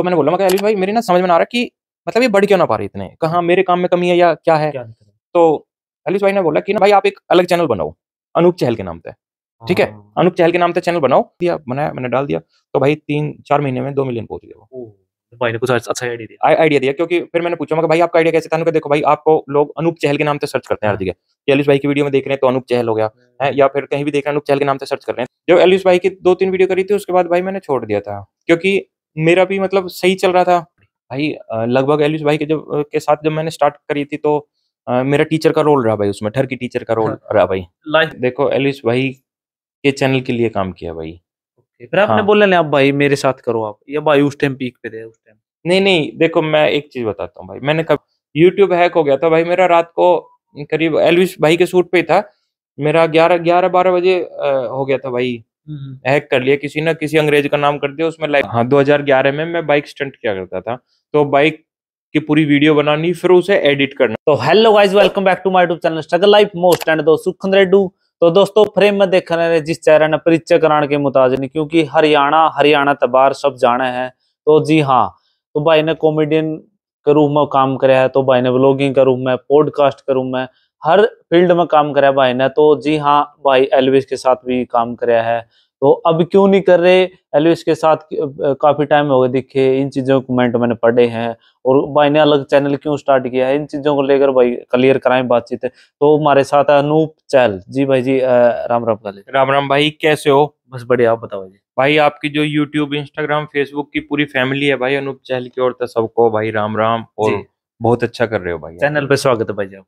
तो मैंने बोला मैं अलीश भाई मेरी ना समझ में आ रहा कि मतलब ये बढ़ क्यों ना पा रही इतने कहा मेरे काम में कमी है या क्या है तो अलीश भाई ने बोला कि ना भाई आप एक अलग चैनल बनाओ अनूप चहल के नाम पे ठीक है हाँ। अनूप चहल के नाम से चैनल बनाओ दिया बनाया मैंने डाल दिया तो भाई तीन चार महीने में दो मिलियन पहुंच गया वो तो भाई ने कुछ अच्छा आइडिया दिया आइडिया दिया क्योंकि फिर मैंने पूछा मैं भाई आपका आइडिया कैसे था ना देखो भाई आपको लोग अनूप चहल के नाम से सर्च करते हैं हर हाँ। जगह कि एलिस भाई की वीडियो में देख रहे हैं तो अनूप चहल हो गया हाँ। है या फिर कहीं भी देख रहे हैं अनूप चहल के नाम से सर्च कर रहे हैं जो अलिश भाई की दो तीन वीडियो करी थी उसके बाद भाई मैंने छोड़ दिया था क्योंकि मेरा भी मतलब सही चल रहा था भाई लगभग एलिश भाई के जब के साथ जब मैंने स्टार्ट करी थी तो मेरा टीचर का रोल रहा भाई उसमें ठर की टीचर का रोल हाँ। रहा भाई देखो एलिश भाई के चैनल के लिए काम किया भाई फिर आपने हाँ। बोला आप भाई मेरे साथ करो आप या भाई उस टाइम पीक पे थे उस टाइम नहीं नहीं देखो मैं एक चीज बताता हूँ भाई मैंने कब यूट्यूब हैक हो गया था भाई मेरा रात को करीब एलविस भाई के सूट पे था मेरा ग्यारह ग्यारह बारह बजे हो गया था भाई हम्म। हैक कर लिया किसी ना किसी अंग्रेज का नाम कर दिया उसमें लाइक हाँ 2011 में मैं बाइक स्टंट किया करता था तो बाइक की पूरी वीडियो बनानी फिर उसे एडिट करना तो hello guys welcome back to my YouTube channel struggle life most and दो सुखन रेडू तो दोस्तों फ्रेम में देख रहे जिस चेहरा ने परिचय कराने के मुताबिक क्योंकि हरियाणा हरियाणा तबार तो सब जाना है तो जी हाँ तो भाई ने कॉमेडियन के रूप में काम कराया है तो भाई ने ब्लॉगिंग के रूप में पॉडकास्ट के रूप में हर फील्ड में काम कराया भाई ने तो जी हाँ भाई एलविस के साथ भी काम कराया है तो अब क्यों नहीं कर रहे एलविस के साथ काफी टाइम हो गए दिखे इन चीजों के कमेंट मैंने पढ़े हैं और भाई ने अलग चैनल क्यों स्टार्ट किया है इन चीजों को लेकर भाई क्लियर कराएं बातचीत तो हमारे साथ है अनूप चैल जी भाई जी राम राम काले राम राम भाई कैसे हो बस बढ़िया आप बताओ जी भाई आपकी जो यूट्यूब इंस्टाग्राम फेसबुक की पूरी फैमिली है भाई अनूप चहल की और तो सबको भाई राम राम और बहुत अच्छा कर रहे हो भाई चैनल पर स्वागत है भाई आप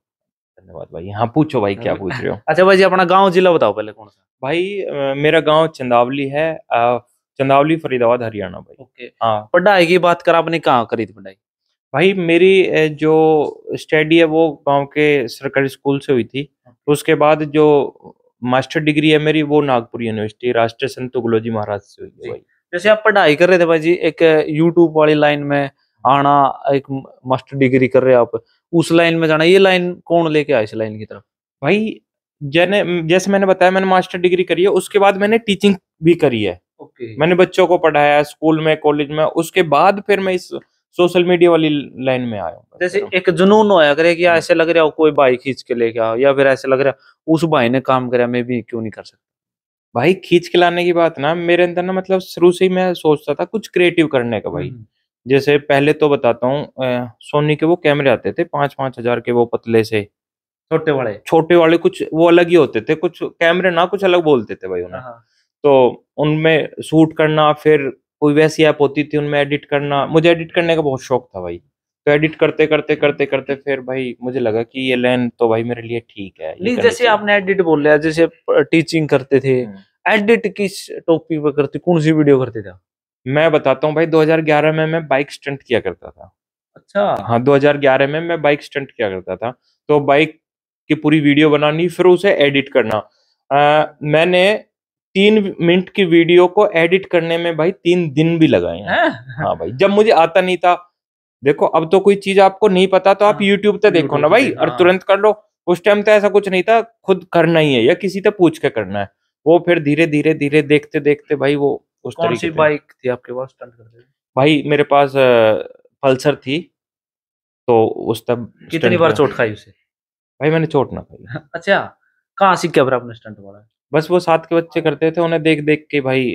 धन्यवाद भाई हाँ पूछो भाई क्या पूछ रहे हो अच्छा भाई अपना गाँव जिला बताओ पहले कौन सा भाई मेरा गाँव चंदावली है चंदावली फरीदाबाद हरियाणा भाई ओके हाँ पढ़ाई की बात कर आपने कहाँ करी थी पढ़ाई भाई मेरी जो स्टडी है वो गांव के सरकारी स्कूल से हुई थी तो उसके बाद जो मास्टर डिग्री है मेरी वो नागपुर यूनिवर्सिटी राष्ट्रीय संत तुगलोजी महाराज से हुई भाई जैसे आप पढ़ाई कर रहे थे भाई जी एक यूट्यूब वाली लाइन में हाँ। आना एक मास्टर डिग्री कर रहे आप उस लाइन में जाना ये लाइन कौन लेके आया इस लाइन की तरफ भाई जैने जैसे मैंने बताया मैंने मास्टर डिग्री करी है उसके बाद मैंने टीचिंग भी करी है okay. मैंने बच्चों को पढ़ाया स्कूल में कॉलेज में उसके बाद फिर मैं इस सोशल मीडिया वाली लाइन में आया जैसे एक जुनून होया करे कि ऐसे लग रहा हो कोई भाई खींच के लेके आओ या फिर ऐसे लग रहा उस भाई ने काम करा मैं भी क्यों नहीं कर सकता भाई खींच के लाने की बात ना मेरे अंदर ना मतलब शुरू से ही मैं सोचता था कुछ क्रिएटिव करने का भाई हम्म। जैसे पहले तो बताता हूँ सोनी के वो कैमरे आते थे पांच पांच हजार के वो पतले से छोटे वाले छोटे वाले कुछ वो अलग ही होते थे कुछ कैमरे ना कुछ अलग बोलते थे भाई उन्हें हाँ, हाँ। तो उनमें शूट करना फिर कोई वैसी ऐप होती थी उनमें एडिट करना मुझे एडिट करने का बहुत शौक था भाई तो एडिट करते करते करते करते फिर भाई मुझे लगा कि ये लाइन तो भाई मेरे लिए ठीक है नहीं जैसे आपने एडिट बोल लिया जैसे टीचिंग करते थे हम्म। एडिट किस टॉपिक पर करते कौन सी वीडियो करते थे मैं बताता हूँ भाई 2011 में मैं बाइक स्टंट किया करता था अच्छा हाँ 2011 में मैं बाइक स्टंट किया करता था तो बाइक की पूरी वीडियो बनानी फिर उसे एडिट करना आ, मैंने तीन मिनट की वीडियो को एडिट करने में भाई तीन दिन भी लगाए हैं हाँ भाई जब मुझे आता नहीं था देखो अब तो कोई चीज आपको नहीं पता तो आप यूट्यूब हाँ। पे देखो ना भाई और हाँ। तुरंत कर लो उस टाइम तो ऐसा कुछ नहीं था खुद करना ही है या किसी से पूछ के करना है वो फिर धीरे धीरे धीरे देखते देखते भाई वो उस कौन सी बाइक थी आपके पास स्टंट करते हुए भाई मेरे पास पल्सर थी तो उस तब कितनी बार चोट खाई उसे भाई मैंने चोट ना खाई अच्छा कहाँ सीख क्या आपने स्टंट वाला बस वो साथ के बच्चे करते थे उन्हें देख देख के भाई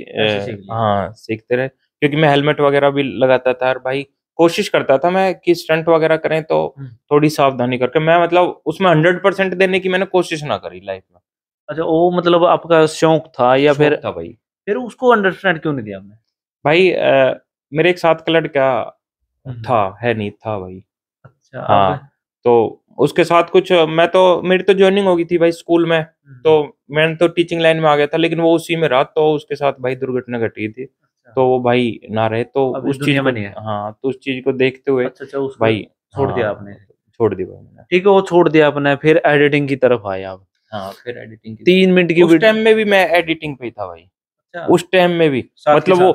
हाँ सीखते रहे क्योंकि मैं हेलमेट वगैरह भी लगाता था और भाई कोशिश करता था मैं कि स्टंट वगैरह करें तो हम्म। थोड़ी सावधानी करके मैं मतलब उसमें हंड्रेड परसेंट देने की मैंने कोशिश ना करी लाइफ में अच्छा वो मतलब आपका शौक था या शौक फिर था भाई फिर उसको अंडरस्टैंड क्यों नहीं दिया हमने भाई आ, मेरे एक साथ का लड़का हम्म। था है नहीं था भाई अच्छा हाँ तो उसके साथ कुछ मैं तो मेरी तो ज्वाइनिंग हो गई थी भाई स्कूल में हम्म। तो मैंने तो टीचिंग लाइन में आ गया था लेकिन वो उसी में रहा तो उसके साथ भाई दुर्घटना घटी थी अच्छा। तो वो भाई ना रहे तो उस चीज बनी है हाँ तो उस चीज को देखते हुए अच्छा, अच्छा, उसको भाई छोड़ दिया हाँ, आपने छोड़ दिया भाई ठीक है वो छोड़ दिया आपने फिर एडिटिंग की तरफ आए आप हाँ फिर एडिटिंग तीन मिनट की टाइम में भी मैं एडिटिंग पे था भाई अच्छा। उस टाइम में भी मतलब वो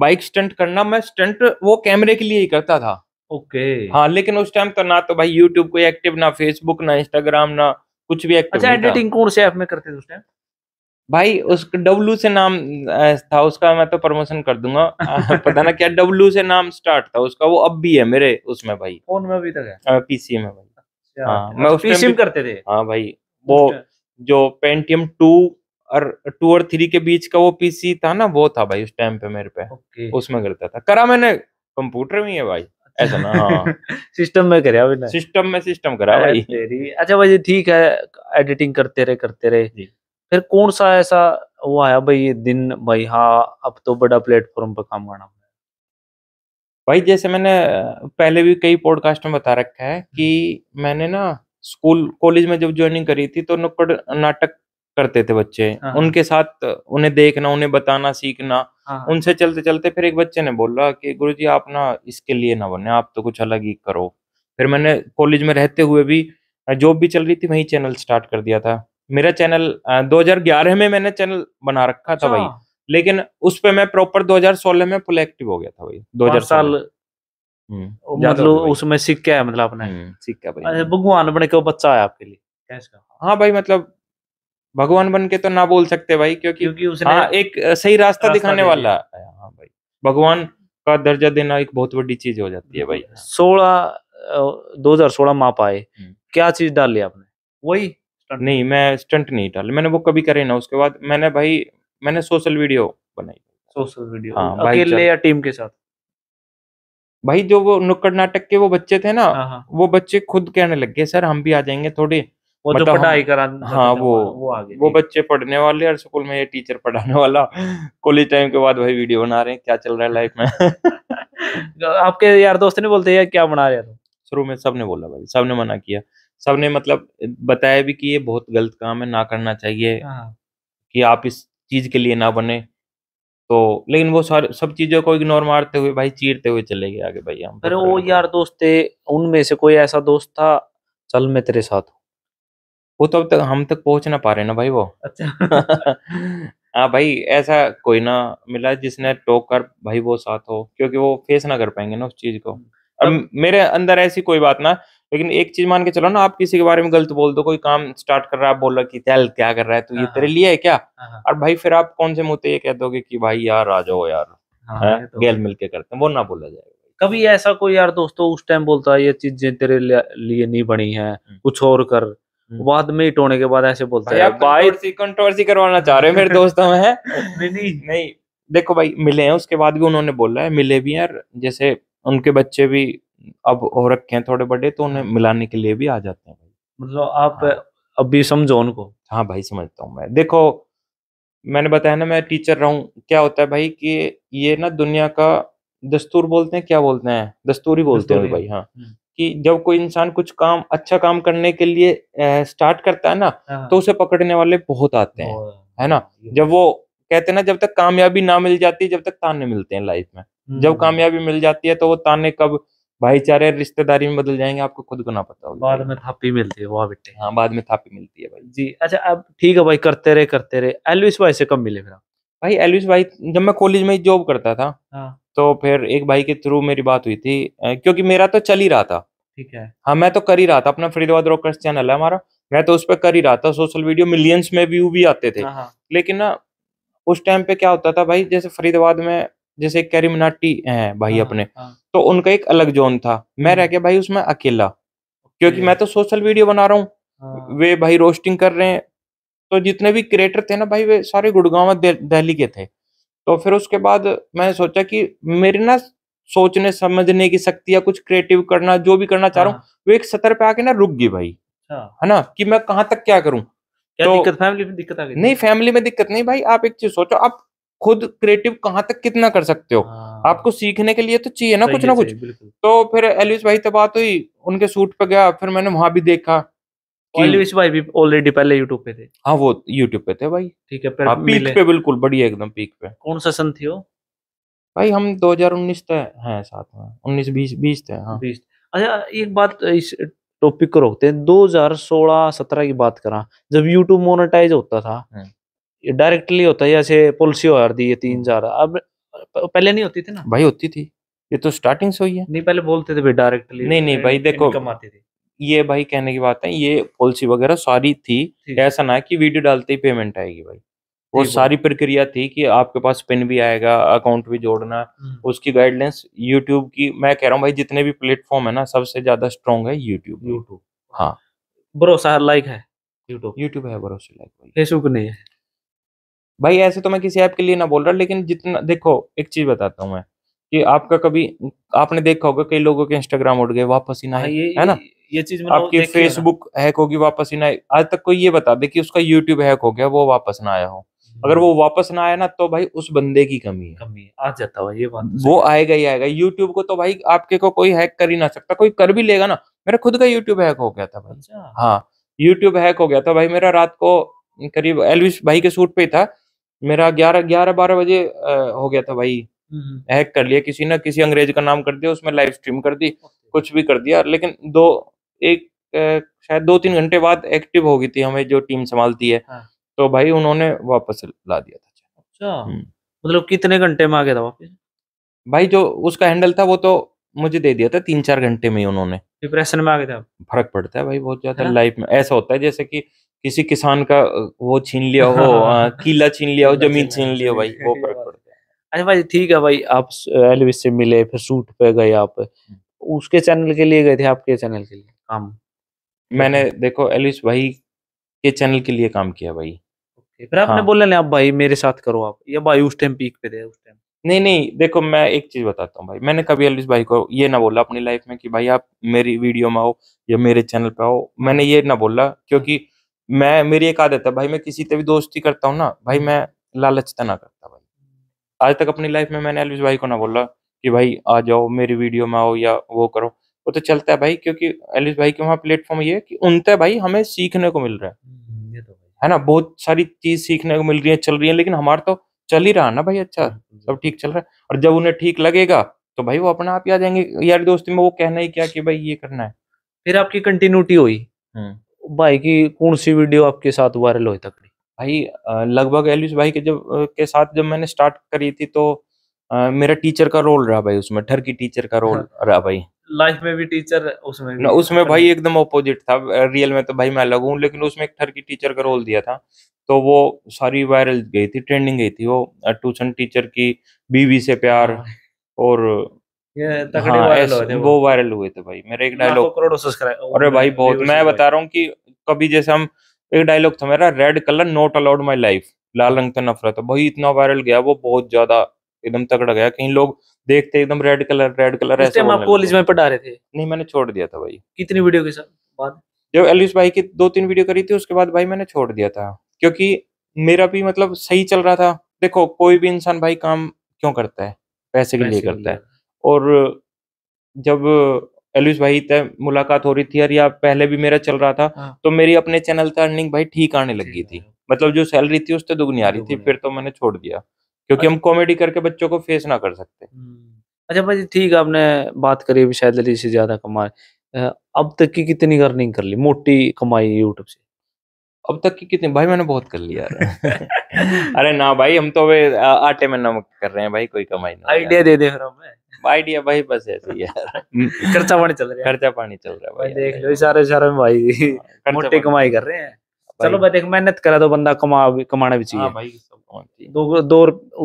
बाइक स्टंट करना मैं स्टंट वो कैमरे के लिए ही करता था ओके हाँ लेकिन उस टाइम तो ना तो भाई यूट्यूब कोई एक्टिव ना फेसबुक ना इंस्टाग्राम ना कुछ भी एक्टिव अच्छा एडिटिंग कौन से ऐप में करते थे उस टाइम भाई उस डब्लू से नाम था उसका मैं तो प्रमोशन कर दूंगा पता ना क्या डब्लू से नाम स्टार्ट था उसका वो अब भी है मेरे उसमें भाई फोन में अभी तक है पीसी में भाई अच्छा, हाँ अच्छा। मैं तो उस पीसी में करते थे हाँ भाई वो जो पेंटियम टू और टू और थ्री के बीच का वो पीसी था ना वो था भाई उस टाइम पे मेरे पे okay. उसमें करता था करा मैंने कंप्यूटर में है भाई अच्छा। ऐसा ना सिस्टम हाँ। में करा भाई सिस्टम में सिस्टम करा भाई अच्छा भाई ठीक है एडिटिंग करते रहे करते रहे फिर कौन सा ऐसा वो आया भाई ये दिन भाई हाँ अब तो बड़ा प्लेटफॉर्म पर काम करना भाई जैसे मैंने पहले भी कई पॉडकास्ट में बता रखा है कि हम्म। मैंने ना स्कूल कॉलेज में जब ज्वाइनिंग करी थी तो नुक्कड़ नाटक करते थे बच्चे हाँ, हाँ। उनके साथ उन्हें देखना उन्हें बताना सीखना हाँ, उनसे चलते चलते फिर एक बच्चे ने बोला कि गुरुजी आप ना इसके लिए ना बने आप तो कुछ अलग ही करो फिर मैंने कॉलेज में रहते हुए भी जॉब भी चल रही थी वही चैनल स्टार्ट कर दिया था मेरा चैनल 2011 में मैंने चैनल बना रखा था अच्छा। भाई लेकिन उस पर मैं प्रॉपर 2016 में फुल एक्टिव हो गया था भाई हजार साल हम्म, मतलब उसमें सीख क्या है मतलब आपने हम्म, सीख क्या भाई अच्छा, भगवान बने क्यों बच्चा है आपके लिए हाँ भाई मतलब भगवान बन के तो ना बोल सकते भाई क्योंकि क्योंकि उसने आ, हाँ, एक सही रास्ता, रास्ता दिखाने वाला हाँ भाई भगवान का दर्जा देना एक बहुत बड़ी चीज हो जाती है भाई सोलह दो हजार सोलह माप आए हम्म। क्या चीज डाल लिया आपने वही नहीं मैं स्टंट नहीं डाल मैंने वो कभी करे ना उसके बाद मैंने भाई मैंने सोशल वीडियो बनाई सोशल वीडियो हाँ, अकेले या टीम के साथ भाई जो वो नुक्कड़ नाटक के वो बच्चे थे ना हाँ, वो बच्चे खुद कहने लग गए सर हम भी आ जाएंगे थोड़े वो मतलब जो पढ़ाई करा हाँ वो वो, आगे वो बच्चे पढ़ने वाले और स्कूल में ये टीचर पढ़ाने वाला कॉलेज टाइम के बाद भाई वीडियो बना रहे हैं क्या चल रहा है लाइफ में तो आपके यार दोस्त ने बोलते यार क्या बना रहे हो शुरू में सबने बोला भाई सबने मना किया सबने मतलब बताया भी कि ये बहुत गलत काम है ना करना चाहिए हाँ। कि आप इस चीज के लिए ना बने तो लेकिन वो सारे सब चीजों को इग्नोर मारते हुए भाई चीरते हुए चले गए आगे भाई हम अरे तो वो यार दोस्त थे उनमें से कोई ऐसा दोस्त था चल मैं तेरे साथ वो तो अब तक हम तक पहुंच ना पा रहे ना भाई वो अच्छा हाँ भाई ऐसा कोई ना मिला जिसने टोक कर भाई वो साथ हो क्योंकि वो फेस ना कर पाएंगे ना उस चीज को अब मेरे अंदर ऐसी कोई बात ना लेकिन एक चीज मान के चलो ना आप किसी के बारे में गलत बोल दो कोई काम स्टार्ट कर रहा है आप बोल रहा कि चल क्या कर रहा है तो ये हाँ, तेरे हाँ, लिए है क्या हाँ, और भाई फिर आप कौन से मुँह ये कह दोगे कि भाई यार आ जाओ यार हाँ, मिल तो गैल मिलके करते हैं वो ना बोला जाएगा कभी ऐसा कोई यार दोस्तों उस टाइम बोलता है ये चीजें तेरे लिए नहीं बनी है हम्म। कुछ और कर हम्म। बाद में हिट होने के बाद ऐसे बोलते हैं भाई कंट्रोवर्सी करवाना चाह रहे हो मेरे दोस्त में नहीं नहीं नहीं देखो भाई मिले हैं उसके बाद भी उन्होंने बोला है मिले भी यार जैसे उनके बच्चे भी अब हो रखे हैं थोड़े बड़े तो उन्हें मिलाने के लिए भी आ जाते हैं भाई मतलब आप हाँ। अभी समझो उनको हाँ भाई समझता हूँ मैं देखो मैंने बताया ना मैं टीचर रहा हूँ क्या होता है भाई कि ये ना दुनिया का दस्तूर बोलते हैं क्या बोलते हैं दस्तूर ही बोलते हैं भाई हाँ हम्म। कि जब कोई इंसान कुछ काम अच्छा काम करने के लिए स्टार्ट करता है ना हाँ। तो उसे पकड़ने वाले बहुत आते हैं है ना जब तो वो कहते हैं ना जब तक कामयाबी ना मिल जाती जब तक ताने मिलते हैं लाइफ में हम्म। जब कामयाबी मिल जाती है तो वो ताने कब भाईचारे रिश्तेदारी में बदल जाएंगे आपको खुद को ना पता होगा बाद में थापी मिलती है वो बेटे हाँ बाद में थापी मिलती है भाई जी अच्छा अब ठीक है भाई करते रहे करते रहे एलविस भाई से कब मिले फिर भाई एलविस भाई जब मैं कॉलेज में जॉब करता था हाँ। तो फिर एक भाई के थ्रू मेरी बात हुई थी क्योंकि मेरा तो चल ही रहा था ठीक है हाँ मैं तो कर ही रहा था अपना फरीदाबाद रॉकर्स चैनल है हमारा मैं तो उस पर कर ही रहा था सोशल वीडियो मिलियंस में व्यू भी आते थे हाँ, हाँ। लेकिन ना उस टाइम पे क्या होता था भाई जैसे फरीदाबाद में जैसे कैरी मिनाटी हैं भाई हाँ, अपने तो उनका एक अलग जोन था मैं रह गया हम्म। भाई उसमें अकेला क्योंकि मैं तो सोशल वीडियो बना रहा हूँ वे भाई रोस्टिंग कर रहे हैं तो जितने भी क्रिएटर थे ना भाई वे सारे गुड़गांव दिल्ली के थे तो फिर उसके बाद मैंने सोचा कि मेरे ना सोचने समझने की शक्ति या कुछ क्रिएटिव करना जो भी करना चाह रहा हूँ हाँ। वो एक सतर पे आके ना रुक गई भाई हाँ। है ना कि मैं कहाँ तक क्या करूँ तो दिक्कत फैमिली में दिक्कत आ गई नहीं फैमिली में दिक्कत नहीं भाई आप एक चीज सोचो आप खुद क्रिएटिव कहाँ तक कितना कर सकते हो हाँ। आपको सीखने के लिए तो चाहिए ना कुछ ना कुछ तो फिर एलविस भाई तो बात हुई उनके सूट पे गया फिर मैंने वहां भी देखा एलविस भाई भी ऑलरेडी पहले यूट्यूब पे थे हाँ वो यूट्यूब पे थे भाई ठीक है पीक पे बिल्कुल बढ़िया एकदम पीक पे कौन सा सन थी वो भाई हम 2019 थे तो हैं साथ में उन्नीस बीस बीस थे तो हाँ बीस अच्छा एक बात इस टॉपिक को रोकते हैं 2016 17 की बात करा जब यूट्यूब मोनेटाइज होता था डायरेक्टली हाँ। होता है जैसे पॉलिसी हार दी है तीन हाँ। हजार अब पहले नहीं होती थी ना भाई होती थी ये तो स्टार्टिंग से हुई है नहीं पहले बोलते थे डायरेक्टली नहीं नहीं भाई देखो कमाते थे ये भाई कहने की बात है ये पॉलिसी वगैरह सारी थी ऐसा ना कि वीडियो डालते ही पेमेंट आएगी भाई वो सारी प्रक्रिया थी कि आपके पास पिन भी आएगा अकाउंट भी जोड़ना हम्म। उसकी गाइडलाइंस यूट्यूब की मैं कह रहा हूँ भाई जितने भी प्लेटफॉर्म है ना सबसे ज्यादा स्ट्रॉन्ग है यूट्यूब यूट्यूब हाँ भरोसा लाइक है यूट्यूब यूट्यूब है भरोसे लाइक फेसबुक नहीं है भाई ऐसे तो मैं किसी ऐप के लिए ना बोल रहा लेकिन जितना देखो एक चीज बताता हूँ मैं कि आपका कभी आपने देखा होगा कई लोगों के इंस्टाग्राम उठ गए वापस ही ना है हाँ, है ना ये चीज आपकी फेसबुक हैक होगी वापस ही ना आज तक कोई ये बता दे कि उसका यूट्यूब हैक हो गया वो वापस ना आया हो अगर वो वापस ना आया ना तो भाई उस बंदे की कमी है कमी आ जाता हुआ ये बात तो वो आएगा ही आएगा यूट्यूब को तो भाई आपके को कोई हैक कर ही ना सकता कोई कर भी लेगा ना मेरा खुद का यूट्यूब हैक हो गया था भाई अच्छा। हाँ यूट्यूब हैक हो गया था भाई मेरा रात को करीब एलविस भाई के सूट पे था मेरा ग्यारह ग्यारह बारह बजे हो गया था भाई हैक हम्म, हम्म। कर लिया किसी ने किसी अंग्रेज का नाम कर दिया उसमें लाइव स्ट्रीम कर दी कुछ भी कर दिया लेकिन दो एक शायद दो तीन घंटे बाद एक्टिव हो गई थी हमें जो टीम संभालती है हाँ। तो भाई उन्होंने वापस ला दिया था अच्छा हम्म। मतलब कितने घंटे में आ गया था वापस भाई जो उसका हैंडल था वो तो मुझे दे दिया था तीन चार घंटे में ही उन्होंने डिप्रेशन में आ गया था फर्क पड़ता है भाई बहुत ज्यादा लाइफ में ऐसा होता है जैसे कि किसी किसान का वो छीन लिया हो किला छीन लिया हो जमीन छीन लिया भाई वो फर्क पड़ता है अरे भाई ठीक है भाई आप एलविस से मिले फिर सूट पे गए आप हम्म। उसके चैनल के लिए गए थे आपके चैनल के लिए काम मैंने देखो एलविस भाई के चैनल के लिए काम किया भाई फिर आपने हाँ। बोला आप भाई मेरे साथ करो आप या भाई उस टाइम पीक पे थे उस टाइम नहीं नहीं देखो मैं एक चीज बताता हूँ भाई मैंने कभी अलविस भाई को ये ना बोला अपनी लाइफ में कि भाई आप मेरी वीडियो में आओ या मेरे चैनल पे आओ मैंने ये ना बोला क्योंकि मैं मेरी एक आदत है भाई मैं किसी से भी दोस्ती करता हूँ ना भाई मैं लालचता ना करता भाई आज तक अपनी लाइफ में मैंने अलविश भाई को ना बोला कि भाई आ जाओ मेरी वीडियो में आओ या वो करो वो तो चलता है भाई क्योंकि अलविस भाई के वहाँ प्लेटफॉर्म ये है कि उनते भाई हमें सीखने को मिल रहा है है ना बहुत सारी चीज सीखने को मिल रही है चल रही है लेकिन हमारा तो चल ही रहा ना भाई अच्छा हाँ सब ठीक चल रहा है और जब उन्हें ठीक लगेगा तो भाई वो अपने आप ही आ जाएंगे यार दोस्ती में वो कहना ही क्या कि भाई ये करना है फिर आपकी कंटिन्यूटी हुई हम्म। भाई की कौन सी वीडियो आपके साथ वायरल हुई तक भाई लगभग एलिस भाई के जब के साथ जब मैंने स्टार्ट करी थी तो मेरा टीचर का रोल रहा भाई उसमें ठर की टीचर का रोल हाँ। रहा भाई लाइफ में भी टीचर उसमें भी ना उसमें भाई एकदम अपोजिट था रियल में तो भाई मैं अलग हूँ लेकिन उसमें एक थर की टीचर का रोल दिया था तो वो सारी वायरल गई थी ट्रेंडिंग गई थी वो ट्यूशन टीचर की बीवी से प्यार हाँ। और ये हाँ, वायरल हुए थे वो वायरल हुए थे भाई मेरे एक डायलॉग करोड़ों अरे भाई बहुत मैं बता रहा हूँ कि कभी जैसे हम एक डायलॉग था मेरा red colour not allowed my life लाल रंग तो नफरत भाई इतना वायरल गया वो बहुत ज्यादा एकदम तगड़ा गया कहीं लोग देखते एकदम रेड कलर रेड कलर ऐसे आप कॉलेज में पढ़ा रहे थे नहीं मैंने छोड़ दिया था भाई कितनी वीडियो के साथ जब एलिस भाई की दो तीन वीडियो करी थी उसके बाद भाई मैंने छोड़ दिया था क्योंकि मेरा भी मतलब सही चल रहा था देखो कोई भी इंसान भाई काम क्यों करता है पैसे के लिए करता है और जब एलविस भाई तय मुलाकात हो रही थी यार या पहले भी मेरा चल रहा था हाँ। तो मेरी अपने चैनल पर अर्निंग भाई ठीक आने लगी थी मतलब जो सैलरी थी उससे दुगनी आ रही थी फिर तो मैंने छोड़ दिया क्योंकि हम कॉमेडी करके बच्चों को फेस ना कर सकते हम्म। अच्छा भाई ठीक है आपने बात करी अभी शायद अली से ज्यादा कमाए अब तक की कितनी अर्निंग कर ली मोटी कमाई यूट्यूब से अब तक की कितनी भाई मैंने बहुत कर लिया अरे ना भाई हम तो आटे में नमक कर रहे हैं भाई कोई कमाई नहीं आइडिया दे दे फिर आइडिया भाई बस ऐसे ही खर्चा पानी चल रहा है खर्चा पानी चल रहा है भाई देख लो इशारे इशारे में भाई हाँ, मोटी कमाई कर रहे हैं चलो भाई देख मेहनत करा दो बंदा कमा कमाना भी हाँ चाहिए दो दो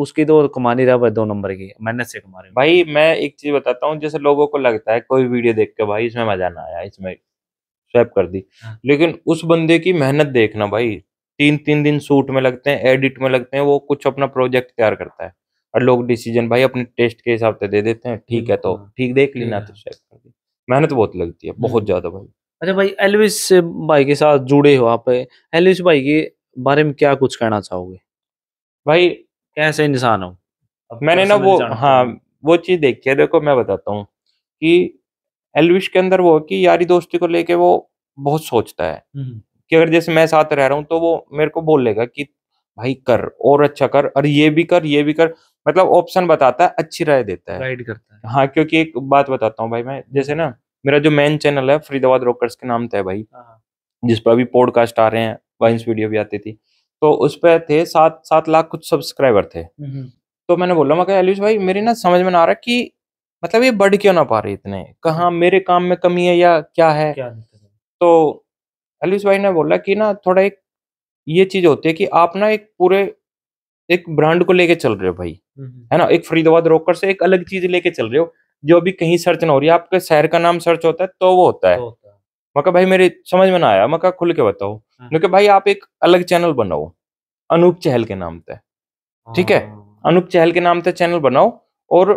उसकी दो कमा नहीं रहा भाई दो नंबर की मेहनत से कमा रहे भाई मैं एक चीज बताता हूँ जैसे लोगों को लगता है कोई वीडियो देख के भाई इसमें मजा ना आया इसमें स्वैप कर दी हाँ। लेकिन उस बंदे की मेहनत देखना भाई तीन तीन दिन शूट में लगते हैं एडिट में लगते हैं वो कुछ अपना प्रोजेक्ट तैयार करता है और लोग डिसीजन भाई अपने टेस्ट के हिसाब से दे देते हैं ठीक है तो ठीक देख लेना हाँ। तो स्वैप कर दी मेहनत बहुत लगती है बहुत ज्यादा भाई अच्छा भाई एलविस भाई के साथ जुड़े हो आप एलविस भाई के बारे में क्या कुछ कहना चाहोगे भाई कैसे इंसान हो मैंने ना वो हाँ वो चीज देखी है देखो मैं बताता हूँ कि एलविश के अंदर वो कि यारी दोस्ती को लेके वो बहुत सोचता है हम्म। कि अगर जैसे मैं साथ रह रहा हूँ तो वो मेरे को बोल लेगा कि भाई कर और अच्छा कर और ये भी कर ये भी कर मतलब ऑप्शन बताता है अच्छी राय देता है राइड करता है हाँ क्योंकि एक बात बताता हूँ भाई मैं जैसे ना मेरा जो मेन चैनल है फरीदाबाद रोकर्स के नाम था भाई हाँ, हाँ। जिस पर अभी पॉडकास्ट आ रहे हैं वाइंस वीडियो भी आती थी तो उस पर थे सात सात लाख कुछ सब्सक्राइबर थे हम्म, हम्म। तो मैंने बोला मैं एलिश भाई मेरी ना समझ में ना आ रहा कि मतलब ये बढ़ क्यों ना पा रहे इतने कहा हाँ। मेरे काम में कमी है या क्या है क्या तो एलिश भाई ने बोला कि ना थोड़ा एक ये चीज होती है कि आप ना एक पूरे एक ब्रांड को लेके चल रहे हो भाई हम्म, है ना एक फरीदाबाद रोकर से एक अलग चीज लेके चल रहे हो जो भी कहीं सर्च ना हो रही है आपके शहर का नाम सर्च होता है तो वो होता है मका भाई मेरे समझ में ना आया मका खुल के बताओ हाँ। क्योंकि भाई आप एक अलग चैनल बनाओ अनूप चहल के नाम से ठीक है हाँ। अनूप चहल के नाम से चैनल बनाओ और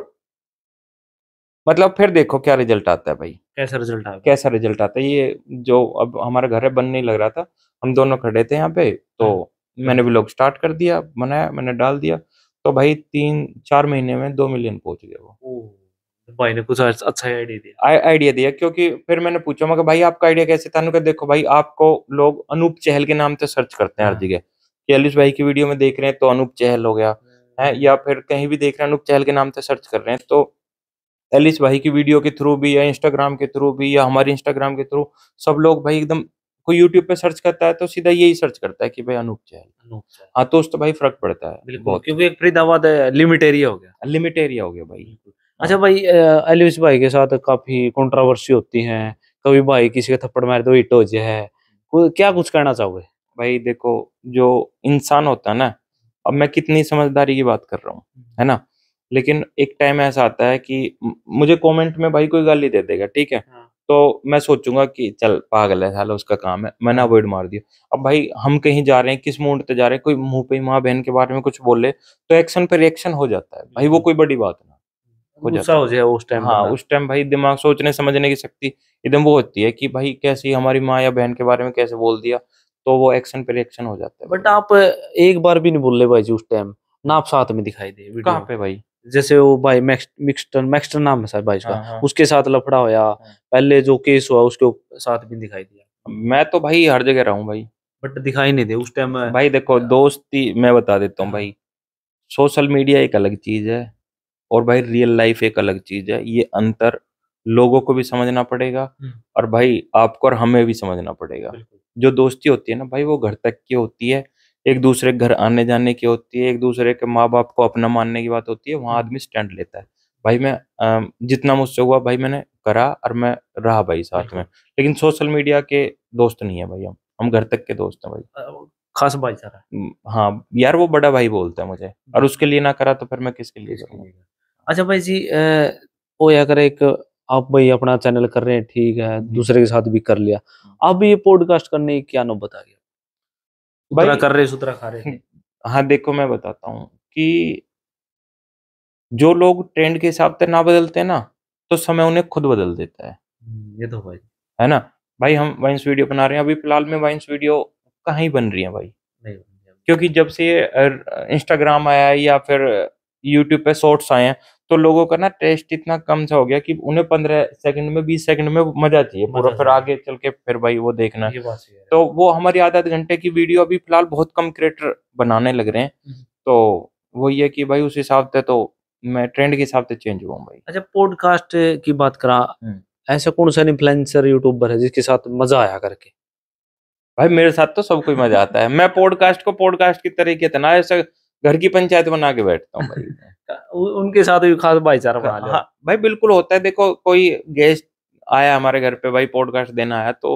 मतलब फिर देखो क्या रिजल्ट आता है भाई कैसा रिजल्ट आता कैसा रिजल्ट आता है ये जो अब हमारा घर है बन नहीं लग रहा था हम दोनों खड़े थे यहाँ पे तो हाँ। मैंने भी लोग स्टार्ट कर दिया बनाया मैंने डाल दिया तो भाई तीन चार महीने में दो मिलियन पहुंच गया वो भाई ने कुछ अच्छा आइडिया दिया आइडिया दिया क्योंकि फिर मैंने पूछा मैं भाई आपका आइडिया कैसे था का देखो भाई आपको लोग अनूप चहल के नाम से सर्च करते हैं हर हाँ। जगह कि अलिश भाई की वीडियो में देख रहे हैं तो अनूप चहल हो गया हाँ। है या फिर कहीं भी देख रहे हैं अनूप चहल के नाम से सर्च कर रहे हैं तो एलिस भाई की वीडियो के थ्रू भी या इंस्टाग्राम के थ्रू भी या हमारे इंस्टाग्राम के थ्रू सब लोग भाई एकदम कोई यूट्यूब पे सर्च करता है तो सीधा यही सर्च करता है कि भाई अनूप चहल हाँ तो उस तो भाई फर्क पड़ता है बिल्कुल क्योंकि एक फरीदाबाद लिमिट एरिया हो गया लिमिट एरिया हो गया भाई अच्छा भाई एलविस भाई के साथ काफी कंट्रोवर्सी होती है कभी भाई किसी का थप्पड़ मार दो हिट हो जाए क्या कुछ कहना चाहोगे भाई देखो जो इंसान होता है ना अब मैं कितनी समझदारी की बात कर रहा हूँ है ना लेकिन एक टाइम ऐसा आता है कि मुझे कमेंट में भाई कोई गाली दे देगा ठीक है हाँ। तो मैं सोचूंगा कि चल पागल है साला उसका काम है मैंने अवॉइड हाँ। मार दिया अब भाई हम कहीं जा रहे हैं किस मूड पे जा रहे हैं कोई मुंह पे माँ बहन के बारे में कुछ बोले तो एक्शन पे रिएक्शन हो जाता है भाई वो कोई बड़ी बात ना हो हो जाए उस टाइम हाँ उस टाइम भाई दिमाग सोचने समझने की शक्ति एकदम वो होती है कि भाई कैसी हमारी माँ या बहन के बारे में कैसे बोल दिया तो वो एक्शन पे रिएक्शन हो जाता है बट आप एक बार भी नहीं बोल रहे भाई जी उस टाइम ना आप साथ में दिखाई दे कहाँ पे भाई जैसे वो भाई मिक्सटर मैक्सटर नाम है सर भाई उसका हाँ, हाँ। उसके साथ लफड़ा होया हाँ। पहले जो केस हुआ उसके साथ भी दिखाई दिया मैं तो भाई हर जगह रहा हूँ भाई बट दिखाई नहीं दे उस टाइम भाई देखो दोस्ती मैं बता देता हूँ भाई सोशल मीडिया एक अलग चीज है और भाई रियल लाइफ एक अलग चीज है ये अंतर लोगों को भी समझना पड़ेगा हम्म। और भाई आपको और हमें भी समझना पड़ेगा जो दोस्ती होती है ना भाई वो घर तक की होती है एक दूसरे के घर आने जाने की होती है एक दूसरे के माँ बाप को अपना मानने की बात होती है वहां हम्म। आदमी स्टैंड लेता है भाई मैं जितना मुझसे हुआ भाई मैंने करा और मैं रहा भाई साथ में लेकिन सोशल मीडिया के दोस्त नहीं है भाई हम हम घर तक के दोस्त हैं भाई खास भाईचारा हाँ यार वो बड़ा भाई बोलता है मुझे और उसके लिए ना करा तो फिर मैं किसके लिए करूँगा अच्छा भाई जी वो अगर एक आप भाई अपना चैनल कर रहे हैं ठीक है दूसरे के साथ भी कर लिया हाँ। अब ये पॉडकास्ट करने की क्या नौबत आ गया भाई कर रहे सुतरा खा रहे हाँ देखो मैं बताता हूँ कि जो लोग ट्रेंड के हिसाब से ना बदलते ना तो समय उन्हें खुद बदल देता है हम्म, ये तो भाई है ना भाई हम वाइंस वीडियो बना रहे हैं अभी फिलहाल में वाइंस वीडियो कहाँ बन रही है भाई नहीं क्योंकि जब से इंस्टाग्राम आया या फिर यूट्यूब पे शॉर्ट्स आए हैं तो लोगों का ना टेस्ट इतना कम सा हो गया कि उन्हें पंद्रह सेकंड में बीस सेकंड में मजा चाहिए पूरा फिर आगे चल के फिर भाई वो देखना तो वो हमारी आधा घंटे की वीडियो अभी फिलहाल बहुत कम क्रिएटर बनाने लग रहे हैं हम्म। तो वही है कि भाई उस हिसाब से तो मैं ट्रेंड के हिसाब से चेंज हुआ भाई अच्छा पॉडकास्ट की बात करा हम्म। ऐसा कौन सा इन्फ्लुएंसर यूट्यूबर है जिसके साथ मजा आया करके भाई मेरे साथ तो सब कोई मजा आता है मैं पॉडकास्ट को पॉडकास्ट की तरीके से ना ऐसा घर की पंचायत बना के बैठता हूँ उनके साथ भी खास भाईचारा बना हाँ, हाँ भाई बिल्कुल होता है देखो कोई गेस्ट आया हमारे घर पे भाई पॉडकास्ट देना आया तो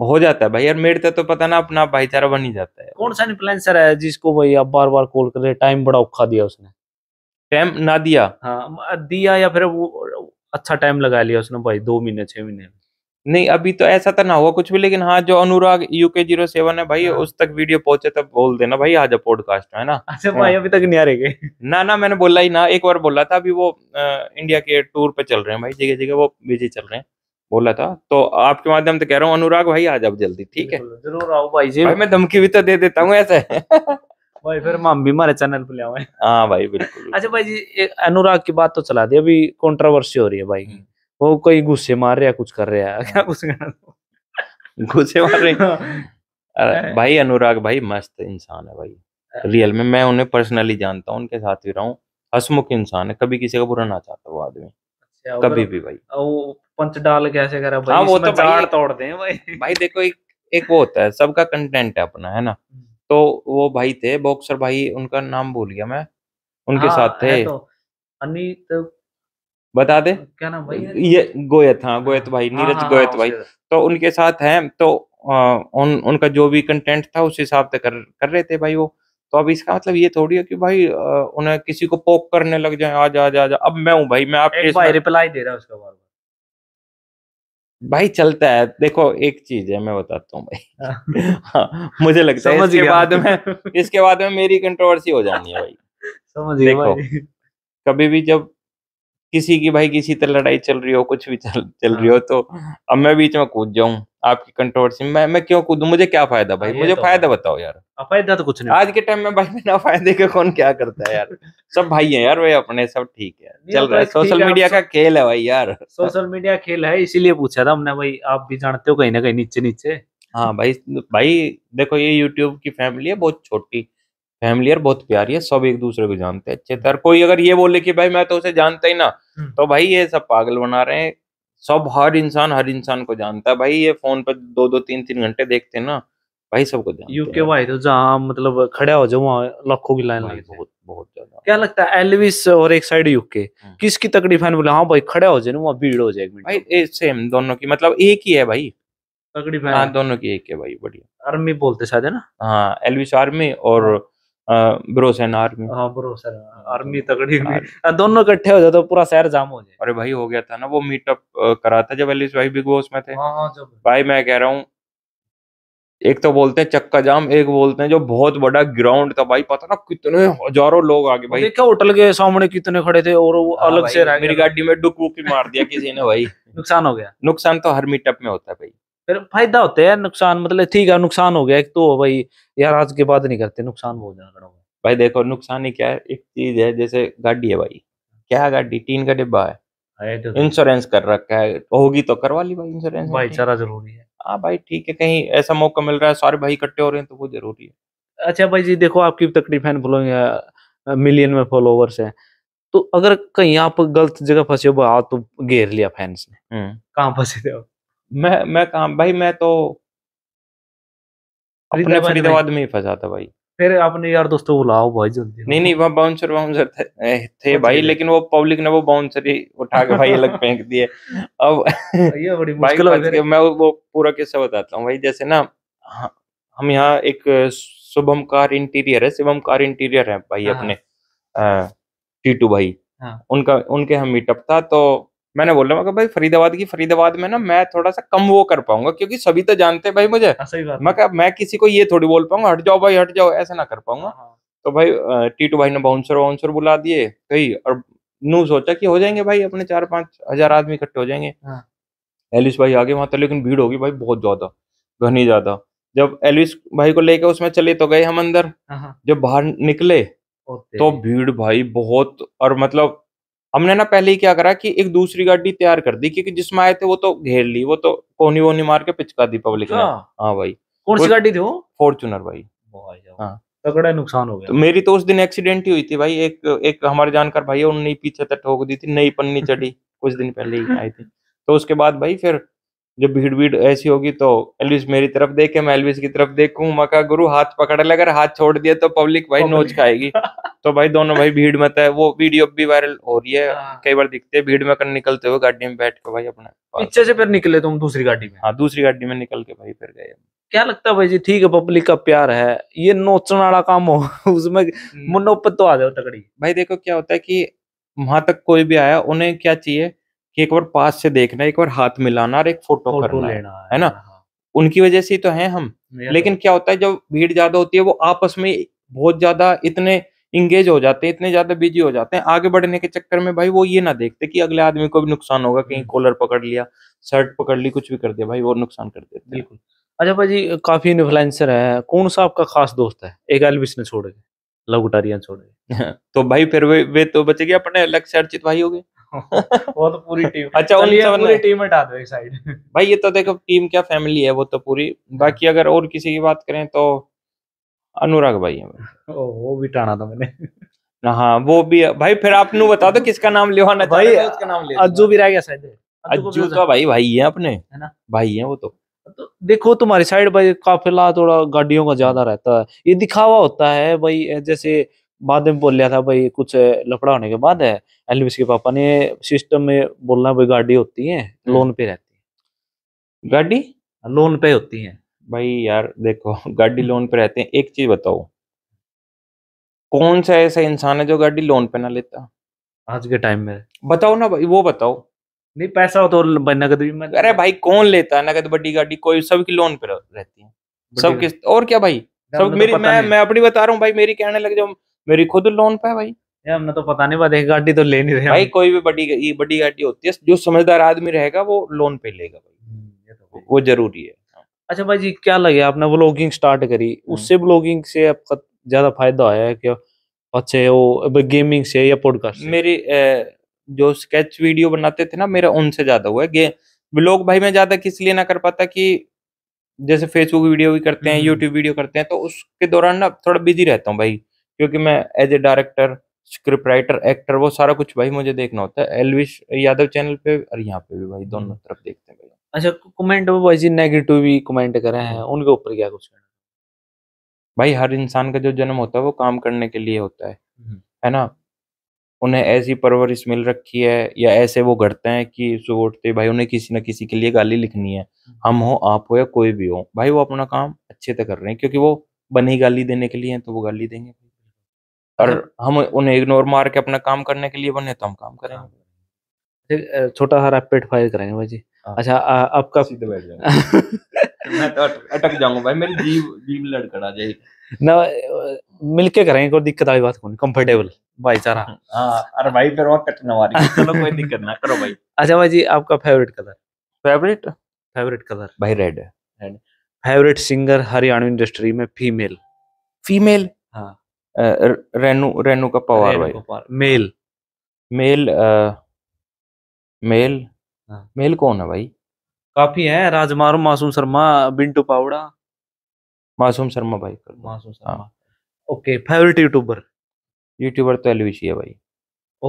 हो जाता है भाई यार मेरे तो पता ना अपना भाईचारा बन ही जाता है कौन सा इन्फ्लुएंसर है जिसको भाई आप बार बार कॉल कर रहे टाइम बड़ा औखा दिया उसने टाइम ना दिया हाँ दिया या फिर वो अच्छा टाइम लगा लिया उसने भाई दो महीने छह महीने नहीं अभी तो ऐसा तो ना हुआ कुछ भी लेकिन हाँ जो अनुराग यूके जीरो सेवन है भाई हाँ। उस तक वीडियो पहुंचे तब बोल देना भाई आज पॉडकास्ट है ना अच्छा भाई हाँ। अभी तक नहीं आ रहे ना ना मैंने बोला ही ना एक बार बोला था अभी वो आ, इंडिया के टूर पे चल रहे हैं भाई जगह जगह वो बिजी चल रहे हैं बोला था तो आपके माध्यम से कह रहा हूँ अनुराग भाई आज आप जल्दी ठीक है जरूर आओ भाई जी भाई मैं धमकी भी तो दे देता हूँ ऐसे भाई फिर हम भी हमारे चैनल पे ले हाँ भाई बिल्कुल अच्छा भाई जी अनुराग की बात तो चला दी अभी कॉन्ट्रोवर्सी हो रही है भाई हम्म। वो कोई गुस्से मार रहा कुछ कर रहा है क्या कुछ गुस्से मार रहे भाई अनुराग भाई मस्त इंसान है भाई रियल में मैं उन्हें पर्सनली जानता हूँ उनके साथ भी रहा हूँ हसमुख इंसान है कभी किसी का बुरा ना चाहता वो आदमी अच्छा, कभी तो भी भाई वो पंच डाल कैसे कर भाई हाँ, वो तो भाई, तोड़ दें भाई भाई देखो एक एक वो होता है सबका कंटेंट है अपना है ना हम्म। तो वो भाई थे बॉक्सर भाई उनका नाम भूल गया मैं उनके हाँ, साथ थे तो, अनित बता दे तो क्या नाम भाई ये गोयत हाँ गोयत भाई हाँ, नीरज हाँ, हाँ, गोयत भाई तो उनके साथ है तो उन उनका जो भी कंटेंट था उस हिसाब से कर कर रहे थे भाई वो तो अब इसका मतलब ये थोड़ी है कि भाई उन्हें किसी को पोक करने लग जाए आज आज आज अब मैं हूँ भाई मैं आपके भाई रिप्लाई दे रहा हूँ उसका बार भाई चलता है देखो एक चीज है मैं बताता हूँ भाई हाँ, मुझे लगता है इसके बाद में इसके बाद में मेरी कंट्रोवर्सी हो जानी है भाई समझ देखो कभी भी जब किसी की भाई किसी तरह लड़ाई चल रही हो कुछ भी चल चल रही हो हाँ। तो अब मैं बीच में कूद जाऊं आपकी कंट्रोवर्सी में मैं मैं क्यों कूदू मुझे क्या फायदा भाई हाँ, मुझे तो फायदा बताओ यार हाँ, फायदा तो कुछ नहीं आज के टाइम में भाई बिना फायदे के कौन क्या करता है यार सब भाई है यार भाई अपने सब ठीक है चल तो रहा है सोशल मीडिया का खेल है भाई यार सोशल मीडिया खेल है इसीलिए पूछा था हमने भाई आप भी जानते हो कहीं ना कहीं नीचे नीचे हाँ भाई भाई देखो ये यूट्यूब की फैमिली है बहुत छोटी फैमिली यार बहुत प्यारी है सब एक दूसरे को जानते हैं अच्छे तर कोई अगर ये बोले कि भाई मैं तो उसे जानता ही ना हम्म। तो भाई ये सब पागल बना रहे हैं सब हर इंसान हर इंसान को जानता है भाई ये फोन पर दो दो तीन तीन घंटे देखते हैं ना भाई सबको यूके वाई तो जहाँ मतलब खड़ा हो जाओ वहाँ लाखों की लाइन लगी बहुत बहुत ज्यादा क्या लगता है एलविस और एक साइड यूके हम्म। किसकी तकड़ी फैन बोले हाँ भाई खड़ा हो जाए वहाँ भीड़ हो जाएगी भाई सेम दोनों की मतलब एक ही है भाई तकड़ी फैन हाँ, दोनों की एक है भाई बढ़िया आर्मी बोलते शायद है ना हाँ एलविस आर्मी और हाँ। बरोसन आर्मी हाँ बरोसन आर्मी तगड़ी हुई हाँ। हाँ, दोनों इकट्ठे हो जाए तो पूरा शहर जाम हो जाए अरे भाई हो गया था ना वो मीटअप करा था जब एलिस भाई बिग बॉस में थे हाँ, भाई मैं कह रहा हूँ एक तो बोलते हैं चक्का जाम एक बोलते हैं जो बहुत बड़ा ग्राउंड था भाई पता ना कितने हजारों लोग आगे भाई देखा होटल के सामने कितने खड़े थे और वो अलग से मेरी गाड़ी में डुक मार दिया किसी ने भाई नुकसान हो गया नुकसान तो हर मीटअप में होता है भाई फिर फायदा होता है नुकसान मतलब ठीक है नुकसान हो गया एक तो भाई यार आज के बाद नहीं करते नुकसान बहुत ज्यादा भाई देखो नुकसान ही क्या है एक चीज है जैसे गाड़ी है भाई क्या गाड़ी टीन का डिब्बा है इंश्योरेंस तो कर रखा है होगी तो करवा ली भाई इंश्योरेंस चारा जरूरी है हाँ भाई ठीक है कहीं ऐसा मौका मिल रहा है सारे भाई इकट्ठे हो रहे हैं तो वो जरूरी है अच्छा भाई जी देखो आपकी तकड़ी फैन फॉलोइंग मिलियन में फॉलोवर्स है तो अगर कहीं आप गलत जगह फंसे हो हाँ, तो घेर लिया फैंस ने हम्म। कहाँ फंसे थे मैं मैं काम भाई मैं तो अपने फरीदाबाद में ही फंसा था भाई फिर आपने यार दोस्तों बुलाओ भाई जल्दी नहीं नहीं वह बाउंसर बाउंसर थे, थे भाई लेकिन वो पब्लिक ने वो बाउंसर ही उठा के भाई अलग फेंक दिए अब ये बड़ी मुश्किल हो मैं वो पूरा किस्सा बताता हूँ भाई जैसे ना हाँ, हम यहाँ एक शुभम कार इंटीरियर है शुभम कार इंटीरियर है भाई हाँ, हाँ। अपने टीटू भाई उनका उनके हम मीटअप था तो मैंने बोला मैं भाई फरीदाबाद की फरीदाबाद में ना मैं थोड़ा सा कम वो कर पाऊंगा क्योंकि सभी तो जानते हैं भाई मुझे हाँ, सही बात मैं मैं किसी को ये थोड़ी बोल पाऊंगा हट जाओ भाई हट जाओ ऐसा ना कर पाऊंगा हाँ, हाँ। तो भाई टीटू भाई ने बाउंसर वाउंसर बुला दिए कही और नू सोचा कि हो जाएंगे भाई अपने चार पांच हजार आदमी इकट्ठे हो जाएंगे एलिस भाई आगे वहां तो लेकिन भीड़ होगी भाई बहुत ज्यादा घनी ज्यादा जब एलिस भाई को लेकर उसमें चले तो गए हम अंदर जब बाहर निकले तो भीड़ भाई बहुत और मतलब हमने ना पहले ही क्या करा कि एक दूसरी गाड़ी तैयार कर दी क्योंकि जिसमें आए थे वो तो घेर ली वो तो कोनी वोनी मार के पिचका दी पब्लिक ने हाँ।, हाँ भाई कौन सी गाड़ी थी वो फॉर्चुनर भाई हाँ। तगड़ा नुकसान हो गया तो मेरी तो उस दिन एक्सीडेंट ही हुई थी भाई एक एक हमारे जानकार भाई उन्होंने पीछे तक ठोक दी थी नई पन्नी चढ़ी कुछ दिन पहले ही आई थी तो उसके बाद भाई फिर जब भीड़ भीड़ ऐसी होगी तो एलविस मेरी तरफ देखे मैं एलविस की तरफ देखूं मका गुरु हाथ पकड़ ले अगर हाथ छोड़ दिया तो पब्लिक भाई नोच खाएगी तो भाई दोनों भाई भीड़ में है वो वीडियो भी वायरल हो रही है हाँ। कई बार दिखते भीड़ में निकलते हुए गाड़ी में बैठ के भाई अपना पीछे से फिर निकले तुम दूसरी गाड़ी में हाँ दूसरी गाड़ी में निकल के भाई फिर गए क्या लगता है भाई जी ठीक है पब्लिक का प्यार है ये नोचने वाला काम हो उसमें हम्म। मुन्नोपत तो आ जाओ तकड़ी भाई देखो क्या होता है कि वहां तक कोई भी आया उन्हें क्या चाहिए कि एक बार पास से देखना एक बार हाथ मिलाना और एक फोटो करना है, है ना हाँ। उनकी वजह से तो हैं हम तो लेकिन क्या होता है जब भीड़ ज्यादा होती है वो आपस में बहुत ज्यादा इतने इंगेज हो जाते हैं इतने ज्यादा बिजी हो जाते हैं आगे बढ़ने के चक्कर में भाई वो ये ना देखते कि अगले आदमी को भी नुकसान होगा कहीं कॉलर हम्म। पकड़ लिया शर्ट पकड़ ली कुछ भी कर दिया भाई वो नुकसान कर दिया बिल्कुल अच्छा भाई काफी इन्फ्लुएंसर है कौन सा आपका खास दोस्त है एक एलबिस ने छोड़े लव गुटारियां तो भाई फिर वे, वे तो बचेगी अपने अलग से अर्चित भाई हो गए वो तो पूरी टीम अच्छा पूरी टीम हटा दो एक साइड भाई ये तो देखो टीम क्या फैमिली है वो तो पूरी बाकी अगर और किसी की बात करें तो अनुराग भाई है ओ, वो भी टाना था मैंने ना हाँ वो भी भाई फिर आप नु बता दो किसका नाम लिया ना भाई उसका नाम लिया अज्जू भी रह गया शायद अज्जू तो भाई भाई है अपने है ना भाई है वो तो।, तो देखो तुम्हारी साइड भाई काफिला थोड़ा गाड़ियों का ज्यादा रहता है ये दिखावा होता है भाई जैसे बाद में बोल लिया था भाई कुछ लफड़ा होने के बाद है एलविस के पापा ने सिस्टम में बोलना भाई गाड़ी होती है लोन हम्म। पे रहती है गाड़ी लोन पे होती है भाई यार देखो गाड़ी लोन पे रहते हैं एक चीज बताओ कौन सा ऐसा इंसान है जो गाड़ी लोन पे ना लेता आज के टाइम में बताओ ना भाई वो बताओ नहीं पैसा हो तो नगद भी मत अरे भाई कौन लेता है नगद बड़ी गाड़ी कोई सबकी लोन पे रहती है सब किस और क्या भाई सब तो मेरी मैं मैं अपनी बता रहा हूँ भाई मेरी कहने लग जाओ मेरी खुद लोन पे भाई हमने तो पता नहीं बता गाड़ी तो ले नहीं रहे भाई कोई भी बड़ी बड़ी गाड़ी होती है जो समझदार आदमी रहेगा वो लोन पे लेगा भाई हम्म, तो वो जरूरी है अच्छा भाई जी क्या लगे आपने ब्लॉगिंग स्टार्ट करी हम्म। उससे ब्लॉगिंग से आपका ज्यादा फायदा आया है क्या अच्छे वो गेमिंग से या पॉडकास्ट मेरी जो स्केच वीडियो बनाते थे ना मेरा उनसे ज्यादा हुआ है ब्लॉग भाई मैं ज्यादा किस लिए ना कर पाता कि जैसे फेसबुक वीडियो भी करते हैं यूट्यूब हम्म। वीडियो करते हैं तो उसके दौरान ना थोड़ा बिजी रहता हूँ भाई क्योंकि मैं as a director script writer actor वो सारा कुछ भाई मुझे देखना होता है एलविश यादव चैनल पे और यहाँ पे भी भाई हम्म। दोनों तरफ देखते हैं अच्छा कमेंट वो भाई जी नेगेटिव भी कमेंट रहे हैं उनके ऊपर क्या कुछ कहना भाई हर इंसान का जो जन्म होता है वो काम करने के लिए होता है है ना उन्हें ऐसी परवरिश मिल रखी है या ऐसे वो घटते हैं कि सुबह उठते भाई उन्हें किसी ना किसी के लिए गाली लिखनी है हम्म। हम हो आप हो या कोई भी हो भाई वो अपना काम अच्छे से कर रहे हैं क्योंकि वो बनी गाली देने के लिए है तो वो गाली देंगे और हम उन्हें इग्नोर मार के अपना काम करने के लिए बने तो हम काम करेंगे छोटा हरा पेट फायर करेंगे भाई जी हाँ। अच्छा आपका सीधे बैठ जाएंगे मैं तो अटक जाऊंगा भाई मेरी जीव जीव लड़खड़ा जाए ना मिलके करेंगे कोई दिक्कत वाली बात कौन कंफर्टेबल भाईचारा हां अरे भाई फिर वहां कटने वाली चलो कोई दिक्कत ना करो भाई अच्छा भाई जी आपका favourite colour favourite favourite colour भाई रेड है फेवरेट सिंगर हरियाणा इंडस्ट्री में फीमेल फीमेल हां रेनू रेनू का पवार भाई मेल मेल आ, मेल हाँ। मेल कौन है भाई काफी है राजमारू मासूम शर्मा बिंटू पावड़ा मासूम शर्मा भाई मासूम हाँ। शर्मा हाँ। ओके फेवरेट यूट्यूबर यूट्यूबर तो एलविशी है भाई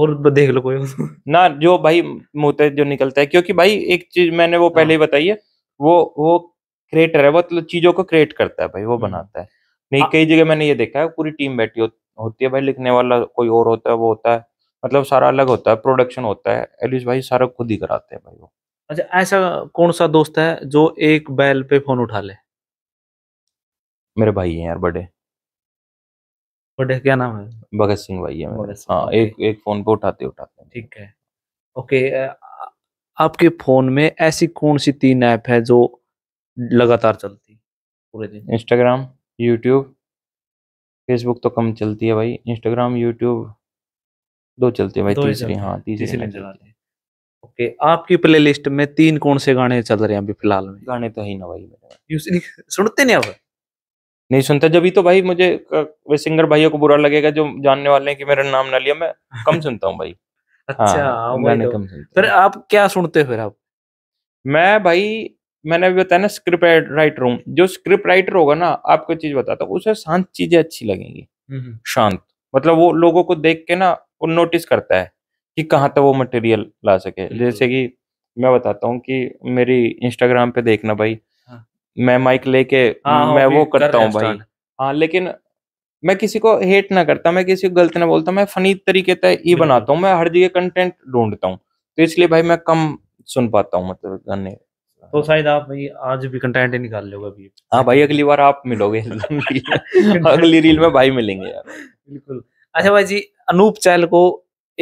और देख लो कोई ना जो भाई मुते जो निकलता है क्योंकि भाई एक चीज मैंने वो पहले हाँ। ही बताई है वो वो क्रिएटर है वो मतलब चीजों को क्रिएट करता है भाई वो हम्म। बनाता है नहीं हाँ। कई जगह मैंने ये देखा है पूरी टीम बैठी हो, होती है भाई लिखने वाला कोई और होता है वो होता है मतलब सारा अलग होता है प्रोडक्शन होता है एलिस भाई सारा खुद ही कराते हैं भाई वो अच्छा ऐसा कौन सा दोस्त है जो एक बैल पे फोन उठा ले मेरे भाई हैं यार बड़े बड़े क्या नाम है भगत सिंह भाई है मेरे हाँ एक एक फोन पे उठाते उठाते ठीक है ओके आपके फोन में ऐसी कौन सी तीन ऐप है जो लगातार चलती पूरे दिन इंस्टाग्राम यूट्यूब फेसबुक तो कम चलती है भाई इंस्टाग्राम यूट्यूब दो चलते हैं भाई तीसरी हाँ तीसरी नहीं चलाते ओके okay, आपकी प्लेलिस्ट में तीन कौन से गाने चल रहे हैं अभी फिलहाल में गाने तो ही ना भाई सुनते नहीं अब नहीं सुनते जब भी तो भाई मुझे वे सिंगर भाइयों को बुरा लगेगा जो जानने वाले हैं कि मेरा नाम ना लिया मैं कम सुनता हूँ भाई अच्छा हाँ, गाने तो, कम सुनता फिर आप क्या सुनते हो फिर आप मैं भाई मैंने अभी बताया ना स्क्रिप्ट राइटर हूँ जो स्क्रिप्ट राइटर होगा ना आपको चीज बताता हूँ उसे शांत चीजें अच्छी लगेंगी हम्म। शांत मतलब वो लोगों को देख के ना वो नोटिस करता है कि कहाँ तक वो मटेरियल ला सके जैसे कि मैं बताता हूँ कि मेरी इंस्टाग्राम पे देखना भाई हाँ। मैं माइक लेके हाँ, हाँ, मैं वो करता हूँ भाई हाँ लेकिन मैं किसी को हेट ना करता मैं किसी को गलत ना बोलता मैं फनी तरीके से ये बनाता हूँ मैं हर जगह कंटेंट ढूंढता हूँ तो इसलिए भाई मैं कम सुन पाता हूँ मतलब गाने तो शायद आप भाई आज भी कंटेंट ही निकाल लोगे अभी हाँ भाई अगली बार आप मिलोगे अगली रील में भाई मिलेंगे यार बिल्कुल अच्छा भाई जी अनूप चैल को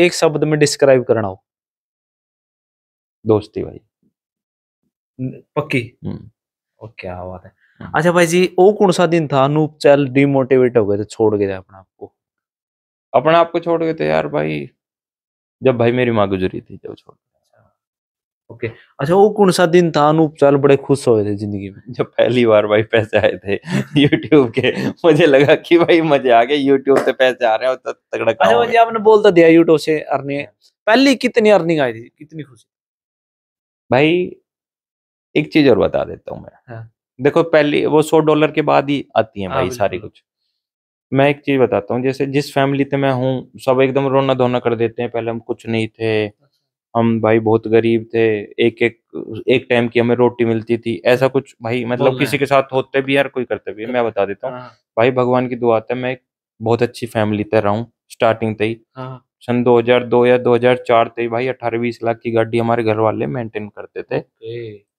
एक शब्द में डिस्क्राइब करना हो दोस्ती भाई पक्की और हम्म। क्या बात है हम्म। अच्छा भाई जी वो कौन सा दिन था अनूप चैल डिमोटिवेट हो गए थे छोड़ गए थे अपने आपको अपने आपको छोड़ गए थे यार भाई जब भाई मेरी माँ गुजरी थी जब छोड़ ओके okay. अच्छा वो कौन सा दिन था अनूप चाल बड़े खुश हो थे जिंदगी में जब पहली बार भाई पैसे आए थे यूट्यूब के मुझे लगा कि भाई मजे आ गए यूट्यूब से पैसे आ रहे हैं तो तगड़ा अच्छा मुझे आपने बोलता दिया यूट्यूब से अर्निंग पहली कितनी अर्निंग आई थी कितनी खुशी भाई एक चीज और बता देता हूँ मैं हाँ। देखो पहली वो सौ डॉलर के बाद ही आती है हाँ, भाई सारी कुछ मैं एक चीज बताता हूँ जैसे जिस फैमिली से मैं हूँ सब एकदम रोना धोना कर देते हैं पहले हम कुछ नहीं थे हम भाई बहुत गरीब थे एक एक एक टाइम की हमें रोटी मिलती थी ऐसा कुछ भाई मतलब किसी के साथ होते भी यार कोई करते भी मैं बता देता हूँ हाँ। भाई भगवान की दुआ था मैं एक बहुत अच्छी फैमिली तय रहा हूँ स्टार्टिंग से ही हाँ। सन 2002 या 2004 तक भाई अठारह बीस लाख की गाड़ी हमारे घर वाले मेंटेन करते थे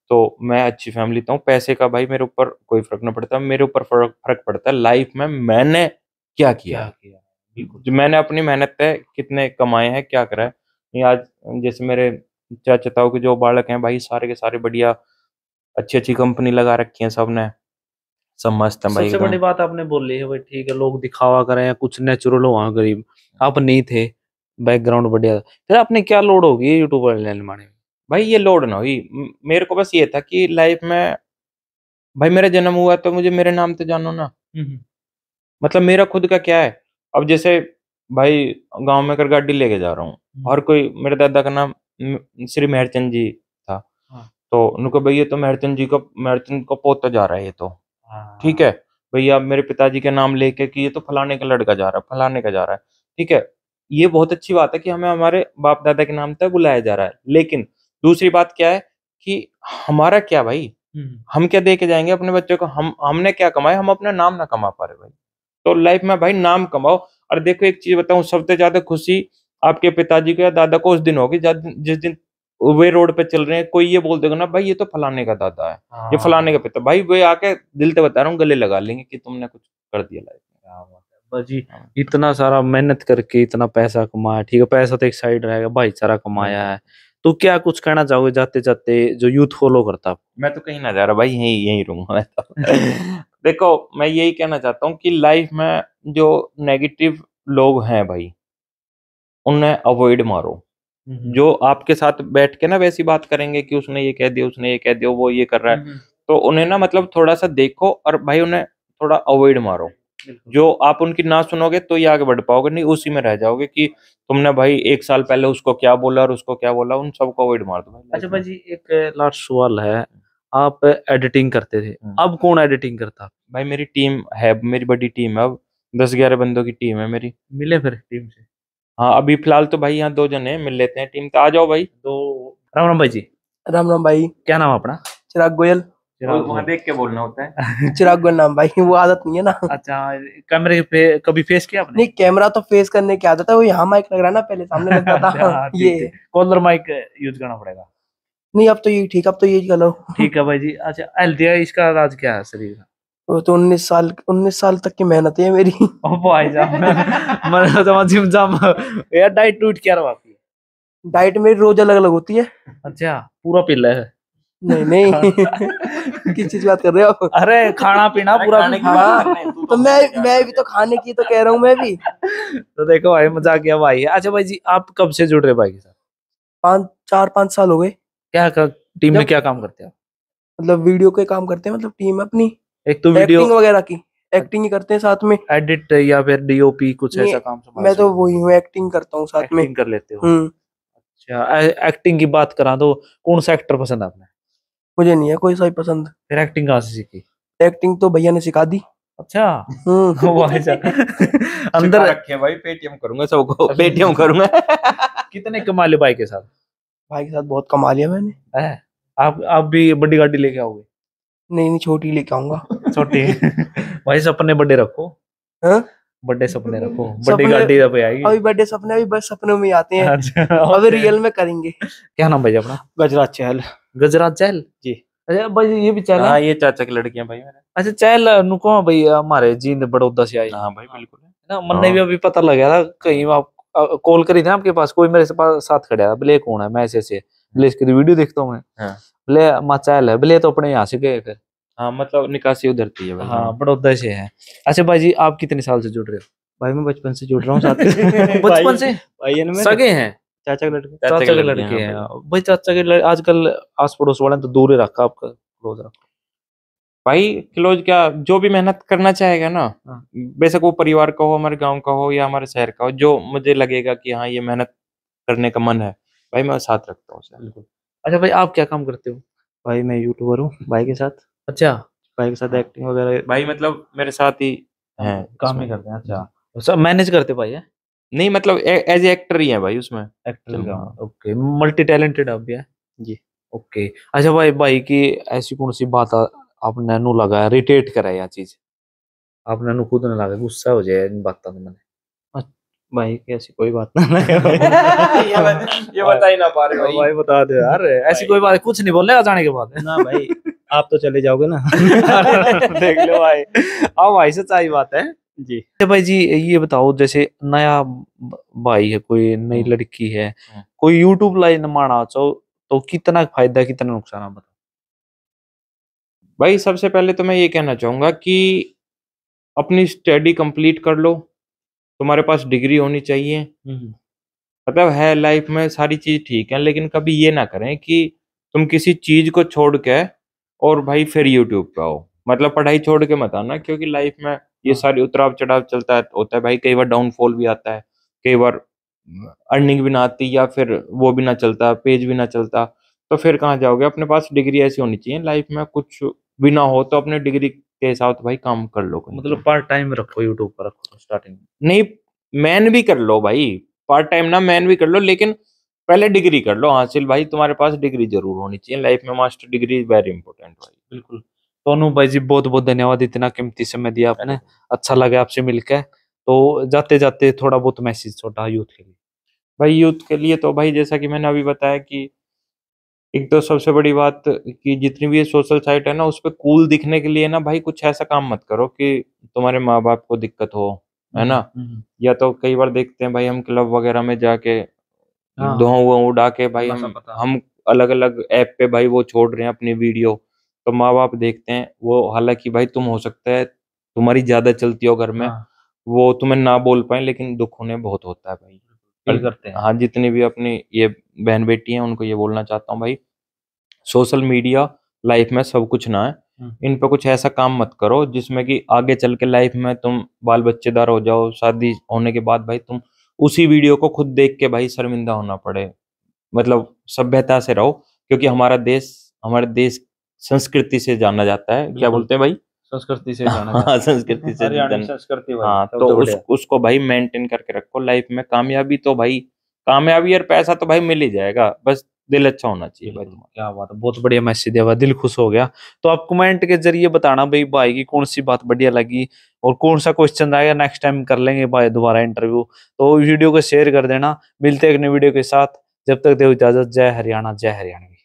तो मैं अच्छी फैमिली था हूँ पैसे का भाई मेरे ऊपर कोई फर्क नहीं पड़ता मेरे ऊपर फर्क फर्क पड़ता है लाइफ में मैंने क्या किया, क्या किया? मैंने अपनी मेहनत पे कितने कमाए हैं क्या करा है आज जैसे मेरे चाचाताओं के जो बालक हैं भाई सारे के सारे बढ़िया अच्छी अच्छी कंपनी लगा रखी है सबने सब मस्त है भाई सबसे बड़ी बात आपने बोली है भाई ठीक है लोग दिखावा करें कुछ नेचुरल हो हुआ हाँ, गरीब आप नहीं थे बैकग्राउंड बढ़िया था फिर आपने क्या लोड होगी यूट्यूब निर्माण में भाई ये लोड ना हुई मेरे को बस ये था कि लाइफ में भाई मेरा जन्म हुआ तो मुझे मेरे नाम तो जानो ना हम्म, हम्म। मतलब मेरा खुद का क्या है अब जैसे भाई गांव में कर गाड़ी लेके जा रहा हूँ हम्म। और कोई मेरे दादा का नाम श्री मेहरचंद जी था हाँ। तो उनको भैया तो मेहरचंद जी को मेहरचंद को पोता जा रहा है ये तो हाँ। ठीक है भैया मेरे पिताजी के नाम लेके कि ये तो फलाने का लड़का जा रहा है फलाने का जा रहा है ठीक है ये बहुत अच्छी बात है कि हमें हमारे बाप दादा के नाम तक बुलाया जा रहा है लेकिन दूसरी बात क्या है कि हमारा क्या भाई हम्म। हम क्या दे के जाएंगे अपने बच्चों को हम हमने क्या कमाया हम अपना नाम ना कमा पा रहे भाई तो लाइफ में भाई नाम कमाओ और देखो एक चीज बताऊं सबसे ज्यादा खुशी आपके पिताजी को या दादा को उस दिन होगी जिस दिन वे रोड पे चल रहे हैं कोई ये बोल देगा ना भाई ये तो फलाने का दादा है ये हाँ। फलाने का पिता भाई वे आके दिल से बता रहा हूँ गले लगा लेंगे कि तुमने कुछ कर दिया लाइफ में जी हाँ। इतना सारा मेहनत करके इतना पैसा कमाया ठीक है पैसा तो एक साइड रहेगा भाईचारा कमाया हाँ। है तो क्या कुछ कहना चाहोगे जाते जाते जो यूथ फॉलो करता मैं तो कहीं ना जा रहा भाई यही यही रहूंगा तो। देखो मैं यही कहना चाहता हूँ कि लाइफ में जो नेगेटिव लोग हैं भाई उन्हें अवॉइड मारो जो आपके साथ बैठ के ना वैसी बात करेंगे कि उसने ये कह दिया उसने ये कह दिया वो ये कर रहा है तो उन्हें ना मतलब थोड़ा सा देखो और भाई उन्हें थोड़ा अवॉइड मारो जो आप उनकी ना सुनोगे तो ये आगे बढ़ पाओगे नहीं उसी में रह जाओगे कि तुमने भाई एक साल पहले उसको क्या बोला और उसको क्या बोला उन सबको अवॉइड मार दो अच्छा भाई एक लास्ट सवाल है आप एडिटिंग करते थे हम्म। अब कौन एडिटिंग करता भाई मेरी टीम है मेरी बड़ी टीम है अब दस ग्यारह बंदों की टीम है मेरी मिले फिर टीम से हाँ अभी फिलहाल तो भाई यहाँ दो जने मिल लेते हैं टीम तो आ जाओ भाई दो तो राम राम भाई जी राम राम भाई क्या नाम अपना चिराग गोयल देख के बोलना होता है चिराग गोयल नाम भाई वो आदत नहीं है ना अच्छा कैमरे पे कभी फेस किया आपने नहीं कैमरा तो फेस करने की आदत है वो यहाँ माइक लग रहा है ना पहले सामने लगता था अच्छा, ये कॉलर माइक यूज करना पड़ेगा नहीं अब तो ये ठीक अब तो यही कर लो ठीक है भाई जी अच्छा एल इसका राज क्या है शरीर का तो उन्नीस साल उन्नीस साल तक की मेहनत है मेरी भाई मैंने तो यार डाइट टूट क्या रहा डाइट मेरी रोज अलग अलग होती है अच्छा पूरा पिल्ला है नहीं नहीं किस चीज बात कर रहे हो अरे खाना पीना पूरा खाने की हाँ तो, तो मैं मैं भी तो खाने की तो कह रहा हूँ मैं भी तो देखो भाई मजा किया भाई अच्छा भाई जी आप कब से जुड़ रहे भाई के साथ पाँच चार पाँच साल हो गए क्या टीम में क्या काम करते हैं मतलब वीडियो के काम करते हैं मतलब टीम अपनी एक तो वीडियो वगैरह की एक्टिंग ही करते हैं साथ में एडिट या फिर डीओपी कुछ ऐसा काम मैं तो वही हूँ एक्टिंग करता हूँ साथ में कर लेते हो हम्म। अच्छा एक्टिंग की बात करा तो कौन सा एक्टर पसंद आपने मुझे नहीं है कोई सही पसंद फिर एक्टिंग कहाँ से सीखी एक्टिंग तो भैया ने सिखा दी अच्छा हम्म। अंदर रखे भाई पेटीएम करूंगा सबको पेटीएम अच्छा, करूंगा कितने कमा लिए भाई के साथ भाई के साथ बहुत कमा लिया मैंने आप आप भी बड़ी गाड़ी लेके आओगे नहीं नहीं छोटी लेके आऊंगा छोटी भाई सपने बड़े रखो हाँ? बड़े सपने रखो बड़ी गाड़ी पे तो आएगी अभी बड़े सपने अभी बस सपनों में आते हैं अच्छा, अभी रियल में करेंगे क्या नाम भाई अपना गजराज चहल गजराज चहल जी अच्छा भाई ये भी चहल हाँ ये चाचा की लड़की भाई अच्छा चहल नुको भाई हमारे जींद बड़ौदा से आई हाँ भाई बिल्कुल ना मन भी हाँ। अभी पता लग गया था कहीं आप कॉल करी थे आपके पास कोई मेरे पास साथ खड़ा है बोले कौन है मैं ऐसे ऐसे हाँ। बोले इसकी वीडियो देखता हूँ मैं बोले माँ चहल है बोले तो अपने यहाँ से गए फिर हाँ मतलब निकासी उधर थी है हाँ, हाँ बड़ौदा से है अच्छा भाई जी आप कितने साल से जुड़ रहे हो भाई मैं बचपन से जुड़ रहा हूँ बचपन से सगे हैं चाचा के लड़के चाचा के लड़के हैं हाँ। भाई चाचा के आजकल आस पड़ोस वाले तो दूर ही रखा आपका क्लोज रखा भाई क्लोज क्या जो भी मेहनत करना चाहेगा ना हाँ। बेशक वो परिवार का हो हमारे गांव का हो या हमारे शहर का हो जो मुझे लगेगा कि हाँ ये मेहनत करने का मन है भाई मैं साथ रखता हूँ बिल्कुल अच्छा भाई आप क्या काम करते हो भाई मैं यूट्यूबर हूँ भाई के साथ अच्छा भाई के साथ एक्टिंग वगैरह भाई मतलब मेरे साथ ही हाँ, है काम ही करते हैं अच्छा तो सब मैनेज करते भाई है नहीं मतलब एज एक्टर ही है भाई उसमें एक्टर ओके मल्टी टैलेंटेड आप भी है जी ओके अच्छा भाई भाई की ऐसी कौन सी बात आपने नु लगा रिटेट करा या चीज आपने नु खुद ने लगा गुस्सा हो जाए इन बातों से मैंने भाई की ऐसी कोई बात ना लगा ये हाँ। बता ही ना पा रहे हाँ, भाई बता दे यार ऐसी कोई बात कुछ नहीं बोलेगा जाने के बाद ना भाई आप तो चले जाओगे ना देख लो भाई हाँ भाई सच्चाई बात है जी अच्छा भाई जी ये बताओ जैसे नया भाई है कोई नई हम्म। लड़की है हम्म। कोई यूट्यूब लाइन माना चाहो तो कितना फायदा कितना नुकसान है बताओ भाई सबसे पहले तो मैं ये कहना चाहूंगा कि अपनी स्टडी कंप्लीट कर लो तुम्हारे पास डिग्री होनी चाहिए हम्म, मतलब है लाइफ में सारी चीज ठीक है लेकिन कभी ये ना करें कि तुम किसी चीज को छोड़ के और भाई फिर यूट्यूब पे आओ मतलब पढ़ाई छोड़ के मत आना क्योंकि लाइफ में ये हाँ। सारी उतराव चढ़ाव चलता है होता है भाई कई बार डाउनफॉल भी आता है कई बार अर्निंग भी ना आती या फिर वो भी ना चलता पेज भी ना चलता तो फिर कहाँ जाओगे अपने पास डिग्री ऐसी होनी चाहिए लाइफ में कुछ भी ना हो तो अपने डिग्री के हिसाब से भाई काम कर लो मतलब पार्ट टाइम रखो यूट्यूब पर रखो स्टार्टिंग नहीं मैन भी कर लो भाई पार्ट टाइम ना मैन भी कर लो लेकिन पहले डिग्री कर लो हासिल भाई तुम्हारे पास डिग्री जरूर होनी चाहिए लाइफ में मास्टर डिग्री वेरी इंपॉर्टेंट भाई बिल्कुल सोनू तो भाई जी बहुत बहुत धन्यवाद इतना कीमती समय दिया आपने अच्छा लगा आपसे मिलकर तो जाते जाते थोड़ा बहुत मैसेज छोटा यूथ के लिए भाई यूथ के लिए तो भाई जैसा कि मैंने अभी बताया कि एक तो सबसे बड़ी बात कि जितनी भी ये सोशल साइट है ना उस पर कूल दिखने के लिए ना भाई कुछ ऐसा काम मत करो कि तुम्हारे माँ बाप को दिक्कत हो है ना हम्म, हम्म। या तो कई बार देखते हैं भाई हम क्लब वगैरह में जाके धो हाँ। उड़ा के भाई हम हम अलग अलग ऐप पे भाई वो छोड़ रहे हैं अपनी वीडियो तो माँ बाप देखते हैं वो हालांकि भाई तुम हो सकता है तुम्हारी ज्यादा चलती हो घर में हाँ। वो तुम्हें ना बोल पाए लेकिन दुख होने बहुत होता है भाई करते हैं हाँ जितनी भी अपनी ये बहन बेटी हैं उनको ये बोलना चाहता हूँ भाई सोशल मीडिया लाइफ में सब कुछ ना है हम्म। इन पे कुछ ऐसा काम मत करो जिसमें कि आगे चल के लाइफ में तुम बाल बच्चेदार हो जाओ शादी होने के बाद भाई तुम उसी वीडियो को खुद देख के भाई शर्मिंदा होना पड़े मतलब सभ्यता से रहो क्योंकि हमारा देश हमारे देश संस्कृति से जाना जाता है क्या बोलते हैं भाई संस्कृति से जाना हाँ, संस्कृति से संस्कृति हाँ तो, तो उस, उसको भाई मेंटेन करके रखो लाइफ में कामयाबी तो भाई कामयाबी और पैसा तो भाई मिल ही जाएगा बस दिल अच्छा होना चाहिए भाई हम्म, तुम्हारा क्या बात है बहुत बढ़िया मैसेज दिया दिल खुश हो गया तो आप कमेंट के जरिए बताना भाई भाई की कौन सी बात बढ़िया लगी और कौन सा क्वेश्चन आएगा नेक्स्ट टाइम कर लेंगे भाई दोबारा इंटरव्यू तो वीडियो को शेयर कर देना मिलते हैं एक वीडियो के साथ जब तक देव इजाजत जय हरियाणा जय हरियाणा